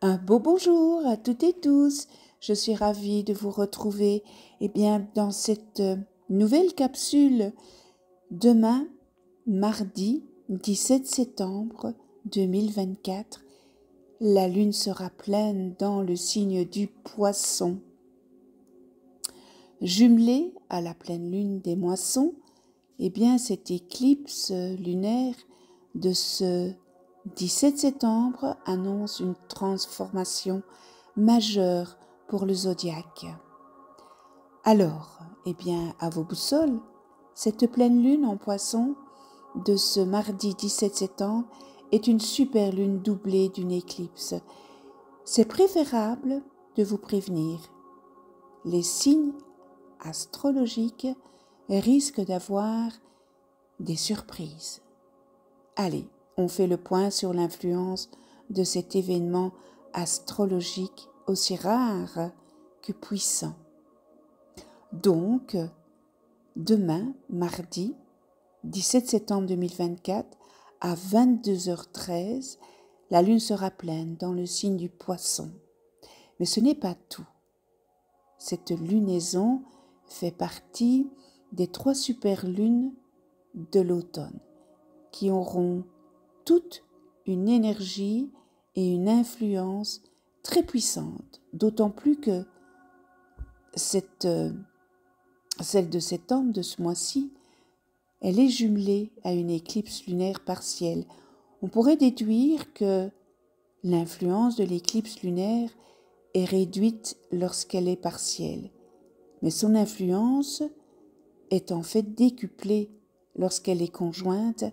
Un beau bonjour à toutes et tous. Je suis ravie de vous retrouver eh bien, dans cette euh, nouvelle capsule demain, mardi 17 septembre 2024. La lune sera pleine dans le signe du poisson. Jumelée à la pleine lune des moissons, eh bien cette éclipse lunaire de ce 17 septembre annonce une transformation majeure pour le zodiaque. Alors, eh bien, à vos boussoles, cette pleine lune en poisson de ce mardi 17 septembre est une super lune doublée d'une éclipse. C'est préférable de vous prévenir. Les signes astrologiques risquent d'avoir des surprises. Allez, on fait le point sur l'influence de cet événement astrologique aussi rare que puissant. Donc, demain, mardi 17 septembre 2024, à 22h13, la Lune sera pleine dans le signe du poisson. Mais ce n'est pas tout. Cette lunaison fait partie des trois superlunes de l'automne qui auront toute une énergie et une influence très puissante, d'autant plus que euh, celle de cet homme de ce mois-ci, elle est jumelée à une éclipse lunaire partielle. On pourrait déduire que l'influence de l'éclipse lunaire est réduite lorsqu'elle est partielle, mais son influence est en fait décuplée lorsqu'elle est conjointe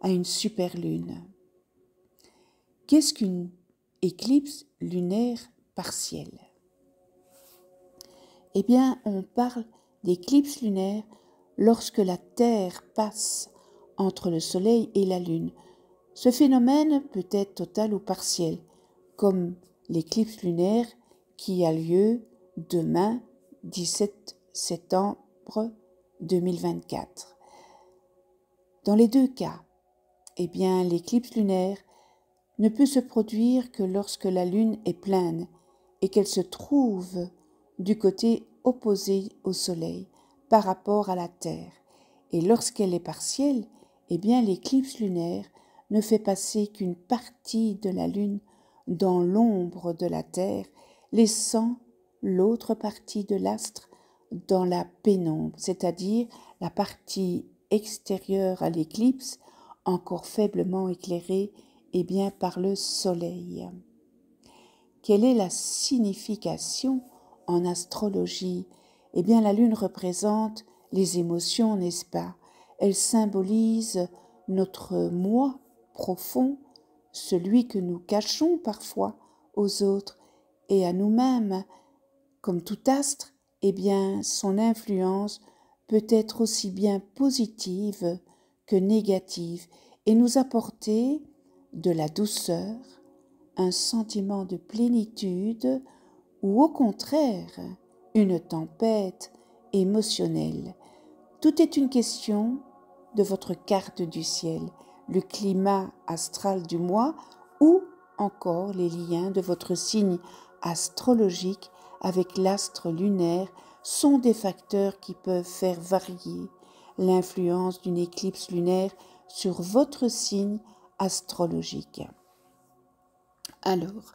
à une lune Qu'est-ce qu'une éclipse lunaire partielle Eh bien, on parle d'éclipse lunaire lorsque la Terre passe entre le Soleil et la Lune. Ce phénomène peut être total ou partiel, comme l'éclipse lunaire qui a lieu demain 17 septembre 2024. Dans les deux cas, eh bien, l'éclipse lunaire ne peut se produire que lorsque la Lune est pleine et qu'elle se trouve du côté opposé au Soleil par rapport à la Terre. Et lorsqu'elle est partielle, eh bien l'éclipse lunaire ne fait passer qu'une partie de la Lune dans l'ombre de la Terre, laissant l'autre partie de l'astre dans la pénombre, c'est-à-dire la partie extérieure à l'éclipse encore faiblement éclairée et bien par le soleil. Quelle est la signification en astrologie Eh bien la lune représente les émotions, n'est-ce pas Elle symbolise notre moi profond, celui que nous cachons parfois aux autres et à nous-mêmes. Comme tout astre, eh bien son influence peut être aussi bien positive que négative et nous apporter de la douceur, un sentiment de plénitude ou au contraire une tempête émotionnelle. Tout est une question de votre carte du ciel, le climat astral du mois ou encore les liens de votre signe astrologique avec l'astre lunaire sont des facteurs qui peuvent faire varier l'influence d'une éclipse lunaire sur votre signe astrologique. Alors,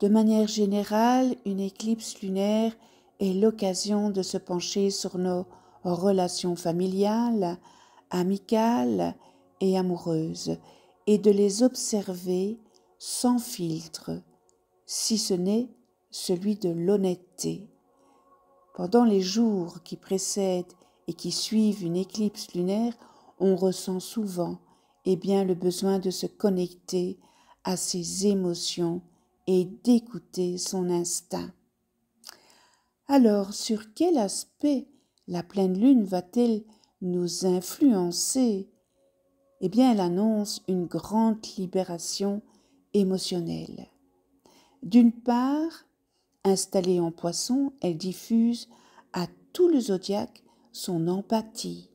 de manière générale, une éclipse lunaire est l'occasion de se pencher sur nos relations familiales, amicales et amoureuses et de les observer sans filtre, si ce n'est celui de l'honnêteté. Pendant les jours qui précèdent et qui suivent une éclipse lunaire, on ressent souvent eh bien, le besoin de se connecter à ses émotions et d'écouter son instinct. Alors, sur quel aspect la pleine lune va-t-elle nous influencer Eh bien, elle annonce une grande libération émotionnelle. D'une part, installée en poisson, elle diffuse à tout le zodiaque son empathie,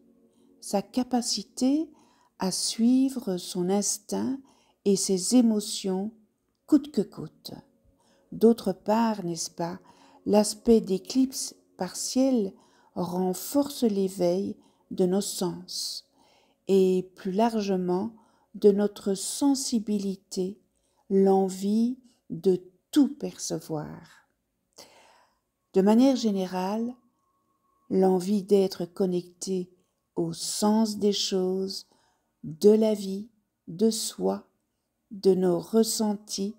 sa capacité à suivre son instinct et ses émotions coûte que coûte. D'autre part, n'est-ce pas, l'aspect d'éclipse partielle renforce l'éveil de nos sens et plus largement de notre sensibilité, l'envie de tout percevoir. De manière générale, l'envie d'être connecté au sens des choses, de la vie, de soi, de nos ressentis,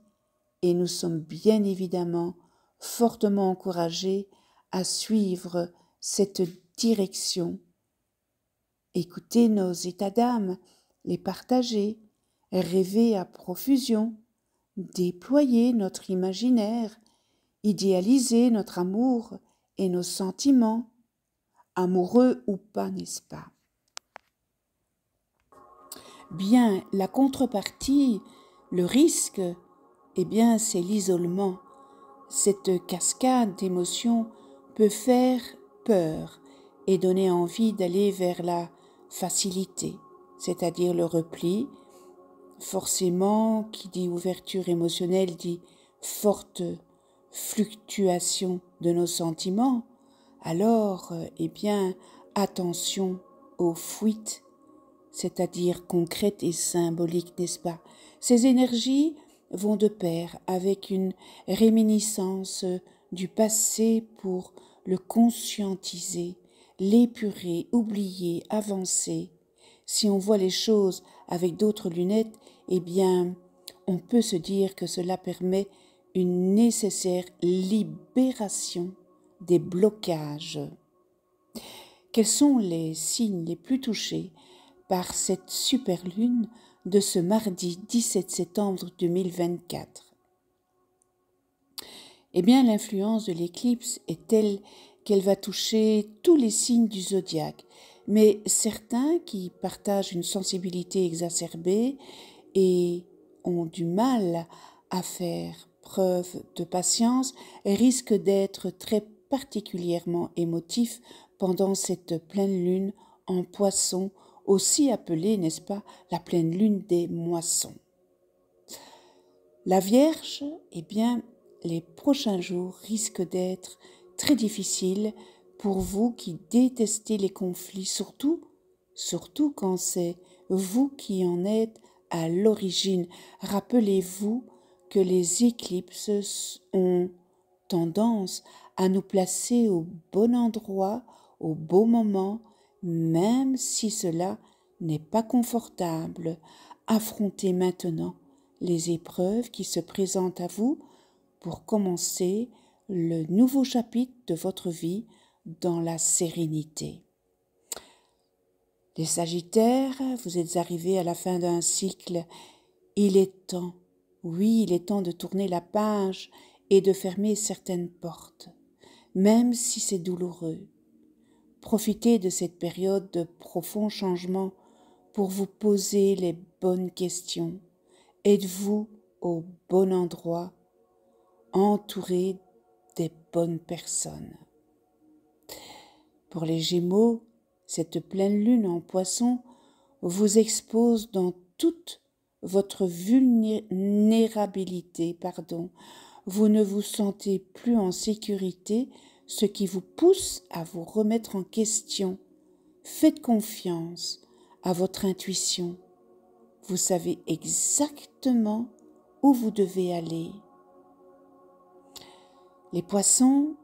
et nous sommes bien évidemment fortement encouragés à suivre cette direction. Écouter nos états d'âme, les partager, rêver à profusion, déployer notre imaginaire, idéaliser notre amour et nos sentiments, amoureux ou pas, n'est-ce pas Bien, la contrepartie, le risque, eh bien, c'est l'isolement. Cette cascade d'émotions peut faire peur et donner envie d'aller vers la facilité, c'est-à-dire le repli. Forcément, qui dit ouverture émotionnelle dit forte fluctuation de nos sentiments, alors, euh, eh bien, attention aux fuites, c'est-à-dire concrètes et symboliques, n'est-ce pas Ces énergies vont de pair avec une réminiscence euh, du passé pour le conscientiser, l'épurer, oublier, avancer. Si on voit les choses avec d'autres lunettes, eh bien, on peut se dire que cela permet une nécessaire libération des blocages. Quels sont les signes les plus touchés par cette superlune de ce mardi 17 septembre 2024 eh bien l'influence de l'éclipse est telle qu'elle va toucher tous les signes du zodiaque, mais certains qui partagent une sensibilité exacerbée et ont du mal à faire preuve de patience risquent d'être très particulièrement émotif pendant cette pleine lune en poisson, aussi appelée, n'est-ce pas, la pleine lune des moissons. La Vierge, eh bien, les prochains jours risquent d'être très difficiles pour vous qui détestez les conflits, surtout, surtout quand c'est vous qui en êtes à l'origine. Rappelez-vous que les éclipses ont tendance à nous placer au bon endroit, au beau moment, même si cela n'est pas confortable. Affrontez maintenant les épreuves qui se présentent à vous pour commencer le nouveau chapitre de votre vie dans la sérénité. Les Sagittaires, vous êtes arrivés à la fin d'un cycle. Il est temps, oui, il est temps de tourner la page et de fermer certaines portes même si c'est douloureux. Profitez de cette période de profond changement pour vous poser les bonnes questions. Êtes-vous au bon endroit, entouré des bonnes personnes Pour les Gémeaux, cette pleine lune en poisson vous expose dans toute votre vulnérabilité, pardon, vous ne vous sentez plus en sécurité, ce qui vous pousse à vous remettre en question. Faites confiance à votre intuition. Vous savez exactement où vous devez aller. Les poissons,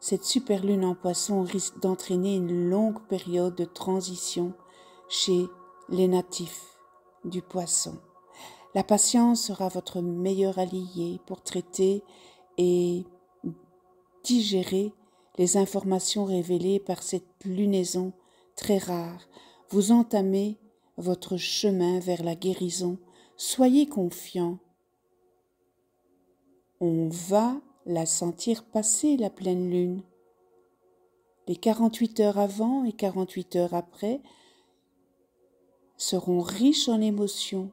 cette super lune en poissons risque d'entraîner une longue période de transition chez les natifs du poisson. La patience sera votre meilleur allié pour traiter et digérer les informations révélées par cette lunaison très rare. Vous entamez votre chemin vers la guérison. Soyez confiant. On va la sentir passer la pleine lune. Les 48 heures avant et 48 heures après seront riches en émotions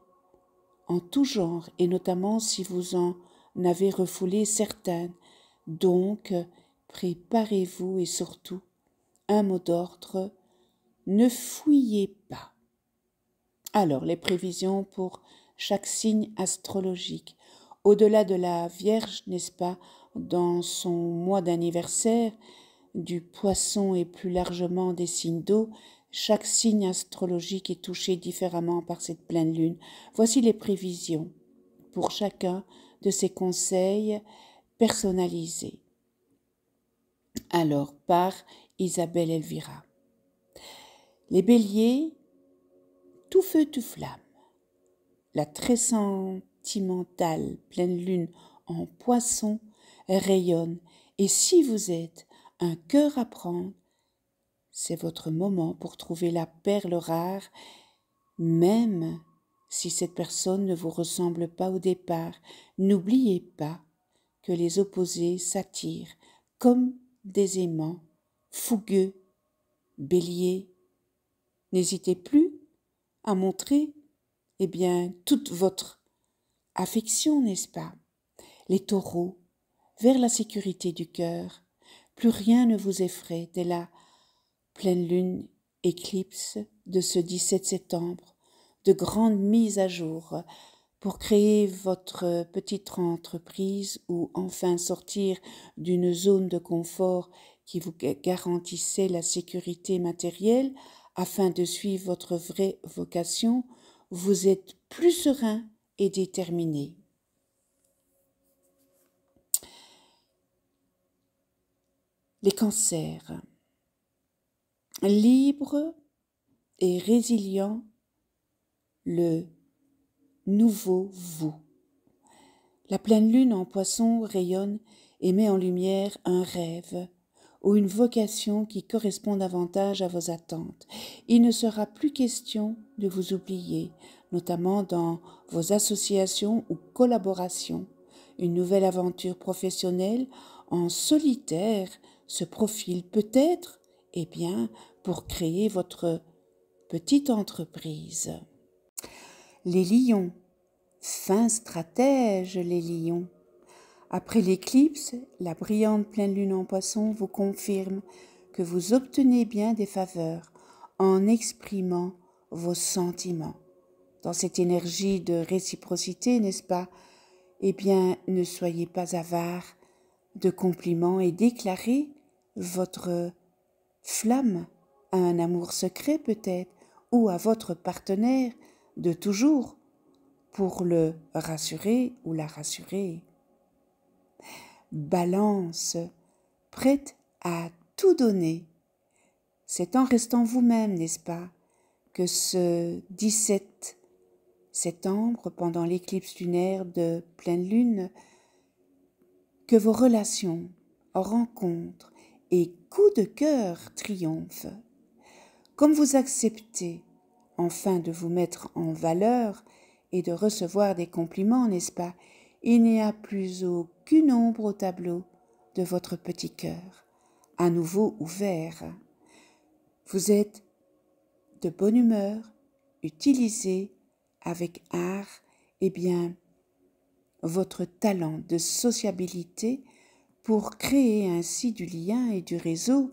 en tout genre, et notamment si vous en avez refoulé certaines. Donc, préparez-vous et surtout, un mot d'ordre, ne fouillez pas. Alors, les prévisions pour chaque signe astrologique. Au-delà de la Vierge, n'est-ce pas, dans son mois d'anniversaire, du poisson et plus largement des signes d'eau, chaque signe astrologique est touché différemment par cette pleine lune. Voici les prévisions pour chacun de ces conseils personnalisés. Alors, par Isabelle Elvira. Les béliers, tout feu, tout flamme. La très sentimentale pleine lune en poisson rayonne, et si vous êtes un cœur à prendre, c'est votre moment pour trouver la perle rare, même si cette personne ne vous ressemble pas au départ. N'oubliez pas que les opposés s'attirent comme des aimants, fougueux, béliers. N'hésitez plus à montrer, eh bien, toute votre affection, n'est-ce pas Les taureaux, vers la sécurité du cœur. Plus rien ne vous effraie dès la pleine lune, éclipse de ce 17 septembre, de grandes mises à jour pour créer votre petite entreprise ou enfin sortir d'une zone de confort qui vous garantissait la sécurité matérielle afin de suivre votre vraie vocation, vous êtes plus serein et déterminé. Les cancers libre et résilient le nouveau vous. La pleine lune en poisson rayonne et met en lumière un rêve ou une vocation qui correspond davantage à vos attentes. Il ne sera plus question de vous oublier, notamment dans vos associations ou collaborations. Une nouvelle aventure professionnelle en solitaire se profile peut-être eh bien, pour créer votre petite entreprise. Les lions, fin stratège les lions. Après l'éclipse, la brillante pleine lune en poisson vous confirme que vous obtenez bien des faveurs en exprimant vos sentiments. Dans cette énergie de réciprocité, n'est-ce pas Eh bien, ne soyez pas avare de compliments et déclarez votre flamme à un amour secret peut-être, ou à votre partenaire de toujours, pour le rassurer ou la rassurer. Balance, prête à tout donner. C'est en restant vous-même, n'est-ce pas, que ce 17 septembre, pendant l'éclipse lunaire de pleine lune, que vos relations, rencontrent et coup de cœur triomphe. Comme vous acceptez, enfin, de vous mettre en valeur et de recevoir des compliments, n'est-ce pas Il n'y a plus aucune ombre au tableau de votre petit cœur, à nouveau ouvert. Vous êtes de bonne humeur, utilisé avec art, et eh bien, votre talent de sociabilité pour créer ainsi du lien et du réseau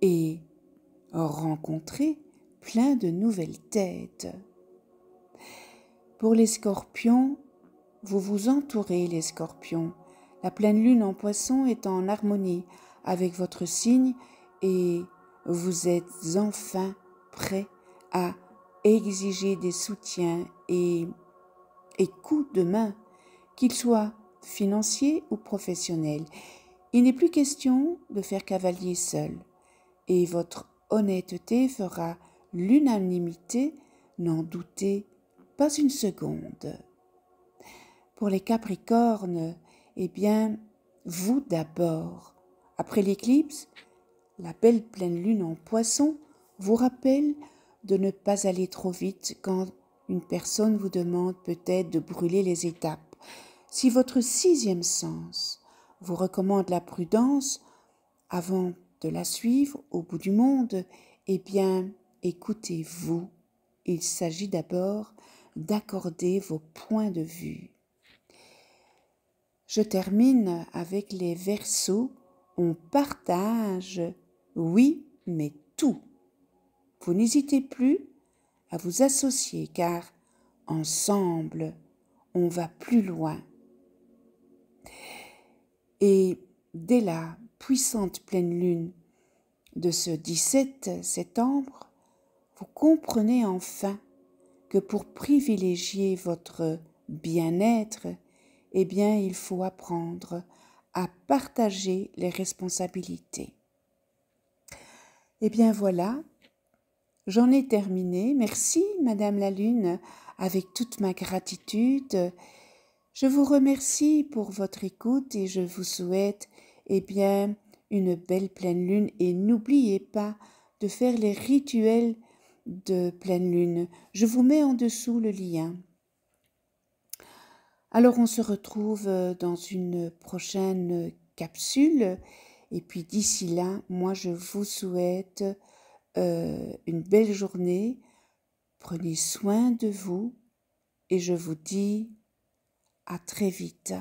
et rencontrer plein de nouvelles têtes. Pour les scorpions, vous vous entourez les scorpions. La pleine lune en poisson est en harmonie avec votre signe et vous êtes enfin prêt à exiger des soutiens et, et coups de main, qu'ils soient financiers ou professionnels. Il n'est plus question de faire cavalier seul, et votre honnêteté fera l'unanimité, n'en doutez pas une seconde. Pour les Capricornes, eh bien, vous d'abord. Après l'éclipse, la belle pleine lune en poisson vous rappelle de ne pas aller trop vite quand une personne vous demande peut-être de brûler les étapes. Si votre sixième sens vous recommande la prudence avant de la suivre au bout du monde, eh bien, écoutez-vous. Il s'agit d'abord d'accorder vos points de vue. Je termine avec les versos. On partage, oui, mais tout. Vous n'hésitez plus à vous associer car ensemble, on va plus loin. Et dès la puissante pleine lune de ce 17 septembre, vous comprenez enfin que pour privilégier votre bien-être, eh bien, il faut apprendre à partager les responsabilités. Eh bien, voilà, j'en ai terminé. Merci, Madame la Lune, avec toute ma gratitude je vous remercie pour votre écoute et je vous souhaite, eh bien, une belle pleine lune et n'oubliez pas de faire les rituels de pleine lune. Je vous mets en dessous le lien. Alors on se retrouve euh, dans une prochaine capsule et puis d'ici là, moi je vous souhaite euh, une belle journée. Prenez soin de vous et je vous dis à très vite.